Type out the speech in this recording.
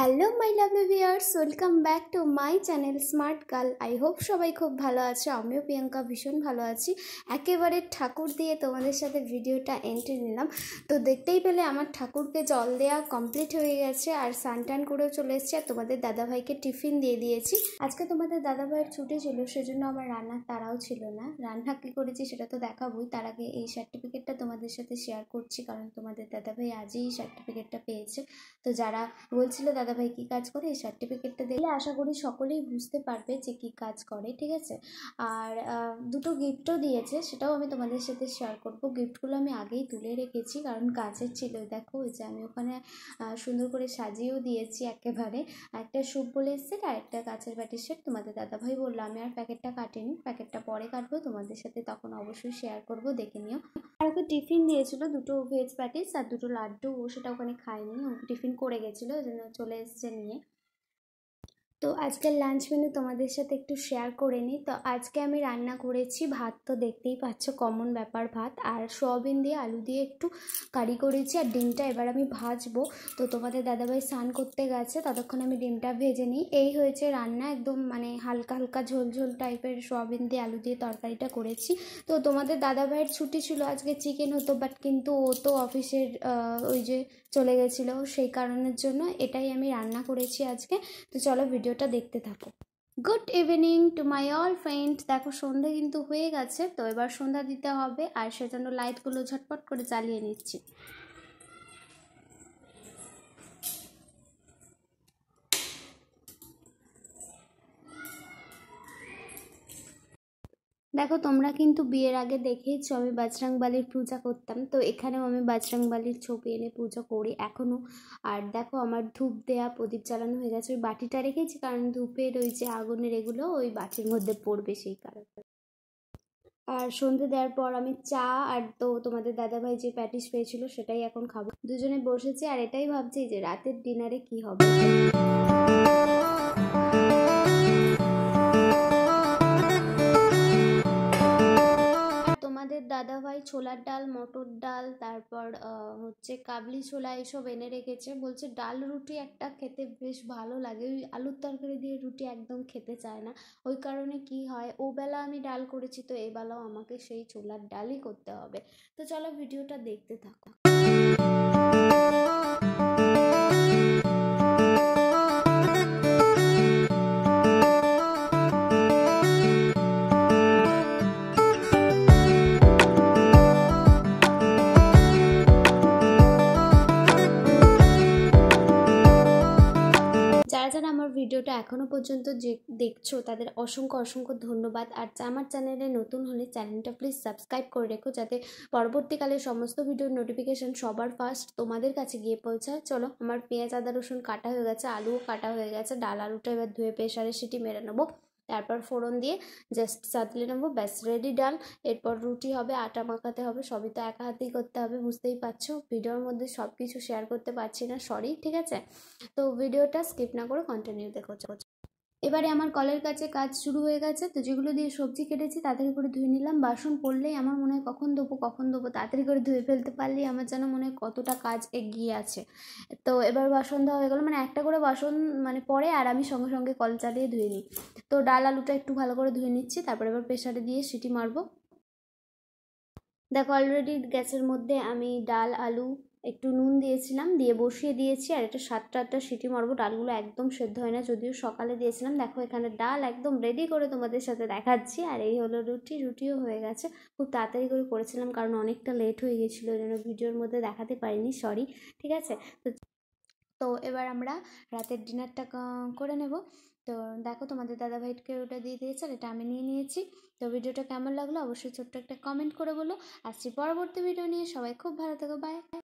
hello my lovely viewers welcome back to my channel Smart Girl I hope সবাই খুব ভালো আছে আমিও প্রিয়াঙ্কা ভীষণ ভালো আছি একেবারে ঠাকুর দিয়ে তোমাদের সাথে ভিডিওটা এন্ট্রি নিলাম তো দেখতেই পেলে আমার ঠাকুরকে জল দেওয়া কমপ্লিট হয়ে গেছে আর সানটান করেও চলে এসেছে আর তোমাদের দাদাভাইকে টিফিন দিয়ে দিয়েছি আজকে তোমাদের দাদাভাইয়ের ছুটি ছিল সেজন্য আমার রান্নার তারাও ছিল না রান্না কী করেছি সেটা তো দেখাবই তার আগে এই সার্টিফিকেটটা তোমাদের সাথে শেয়ার করছি কারণ তোমাদের দাদাভাই আজই এই সার্টিফিকেটটা পেয়েছে তো যারা বলছিল দাদা দাদা ভাই কী কাজ করে এই সার্টিফিকেটটা দেখলে আশা করি সকলেই বুঝতে পারবে যে কী কাজ করে ঠিক আছে আর দুটো গিফটও দিয়েছে সেটাও আমি তোমাদের সাথে শেয়ার করবো গিফটগুলো আমি আগেই তুলে রেখেছি কারণ কাজের ছিল দেখো ওই যে আমি ওখানে সুন্দর করে সাজিয়েও দিয়েছি একেবারে একটা স্যুপ বলে সেট আর একটা কাঁচের বাটির সেট তোমাদের দাদাভাই বললো আমি আর প্যাকেটটা কাটিনি প্যাকেটটা পরে কাটবো তোমাদের সাথে তখন অবশ্যই শেয়ার করব দেখে নিও আর ওকে টিফিন দিয়েছিল দুটো ভেজ প্যাটিস আর দুটো লাড্ডু ও সেটা ওখানে খায়নি ও টিফিন করে গেছিলো ওই জন্য চলে চলে এসছে নিয়ে তো আজকের লাঞ্চ মেনু তোমাদের সাথে একটু শেয়ার করে নিই তো আজকে আমি রান্না করেছি ভাত তো দেখতেই পাচ্ছ কমন ব্যাপার ভাত আর সোয়াবিন দিয়ে আলু দিয়ে একটু কারি করেছি আর ডিমটা এবার আমি ভাজবো তো তোমাদের দাদাভাই স্নান করতে গেছে ততক্ষণ আমি ডিমটা ভেজে নিই এই হয়েছে রান্না একদম মানে হালকা হালকা ঝোলঝোল টাইপের সোয়াবিন দিয়ে আলু দিয়ে তরকারিটা করেছি তো তোমাদের দাদাভাইয়ের ছুটি ছিল আজকে চিকেন হতো বাট কিন্তু ও তো অফিসের ওই যে চলে গেছিলো সেই কারণের জন্য এটাই আমি রান্না করেছি আজকে তো চলো ভিডিও ভিডিওটা দেখতে থাকো good evening to my all friends দেখো সন্ধে কিন্তু হয়ে গেছে তো এবার সন্ধ্যা দিতে হবে আর সেজন্য লাইটগুলো ঝটপট করে চালিয়ে নিচ্ছি দেখো তোমরা কিন্তু বিয়ের আগে দেখেছো আমি বাজরাংবালির পূজা করতাম তো এখানেও আমি বাজরাংবালির ছবি এনে পূজা করি এখনও আর দেখো আমার ধূপ দেয়া প্রদীপ জ্বালানো হয়ে গেছে ওই বাটিটা রেখেছি কারণ ধূপের ওই যে আগুনের এগুলো ওই বাটির মধ্যে পড়বে সেই কারণে আর সন্ধে দেওয়ার পর আমি চা আর তো তোমাদের দাদাভাই যে প্যাটিস পেয়েছিল সেটাই এখন খাবো দুজনে বসেছি আর এটাই ভাবছি যে রাতের ডিনারে কি হবে ছোলার ডাল মটর ডাল তারপর হচ্ছে কাবলি ছোলা এসব এনে রেখেছে বলছে ডাল রুটি একটা খেতে বেশ ভালো লাগে ওই আলুর তরকারি দিয়ে রুটি একদম খেতে চায় না ওই কারণে কি হয় ওবেলা আমি ডাল করেছি তো এবেলাও আমাকে সেই ছোলার ডালই করতে হবে তো চলো ভিডিওটা দেখতে থাকো ভিডিওটা এখনও পর্যন্ত যে দেখছো তাদের অসংখ্য অসংখ্য ধন্যবাদ আর আমার চ্যানেলে নতুন হলে চ্যানেলটা প্লিজ সাবস্ক্রাইব করে রেখো যাতে পরবর্তীকালে সমস্ত ভিডিওর নোটিফিকেশান সবার ফার্স্ট তোমাদের কাছে গিয়ে পৌঁছায় চলো আমার পেঁয়াজ আদা রসুন কাটা হয়ে গেছে আলুও কাটা হয়ে গেছে ডাল আলুটা এবার ধুয়ে প্রেশারে সেটি মেরে নেবো তারপর ফোড়ন দিয়ে জাস্ট সাঁতলে নেবো ব্যাস রেডি ডাল এরপর রুটি হবে আটা মাখাতে হবে সবই তো একা হাতেই করতে হবে বুঝতেই পারছো ভিডিওর মধ্যে সব কিছু শেয়ার করতে পারছি না সরি ঠিক আছে তো ভিডিওটা স্কিপ না করে কন্টিনিউ দেখো এবারে আমার কলের কাছে কাজ শুরু হয়ে গেছে তো যেগুলো দিয়ে সবজি কেটেছি তাড়াতাড়ি করে ধুয়ে নিলাম বাসন পড়লেই আমার মনে হয় কখন দেবো কখন দেবো তাড়াতাড়ি করে ধুয়ে ফেলতে পারলেই আমার যেন মনে হয় কতটা কাজ এগিয়ে আছে তো এবার বাসন ধোয়া হয়ে গেলো মানে একটা করে বাসন মানে পরে আর আমি সঙ্গে সঙ্গে কল চালিয়ে ধুয়ে নিই তো ডাল আলুটা একটু ভালো করে ধুয়ে নিচ্ছি তারপর এবার প্রেশারে দিয়ে সিটি মারবো দেখো অলরেডি গ্যাসের মধ্যে আমি ডাল আলু একটু নুন দিয়েছিলাম দিয়ে বসিয়ে দিয়েছি আর একটা সাতটা আটটা সিটি মারবো ডালগুলো একদম সেদ্ধ হয় না যদিও সকালে দিয়েছিলাম দেখো এখানে ডাল একদম রেডি করে তোমাদের সাথে দেখাচ্ছি আর এই হলো রুটি রুটিও হয়ে গেছে খুব তাড়াতাড়ি করে করেছিলাম কারণ অনেকটা লেট হয়ে গেছিলো জন্য ভিডিওর মধ্যে দেখাতে পারিনি সরি ঠিক আছে তো তো এবার আমরা রাতের ডিনারটা করে নেব তো দেখো তোমাদের দাদা ভাইকে ওটা দিয়ে দিয়েছে আর এটা আমি নিয়ে নিয়েছি তো ভিডিওটা কেমন লাগলো অবশ্যই ছোট্ট একটা কমেন্ট করে বলো আসছি পরবর্তী ভিডিও নিয়ে সবাই খুব ভালো থেকো বাই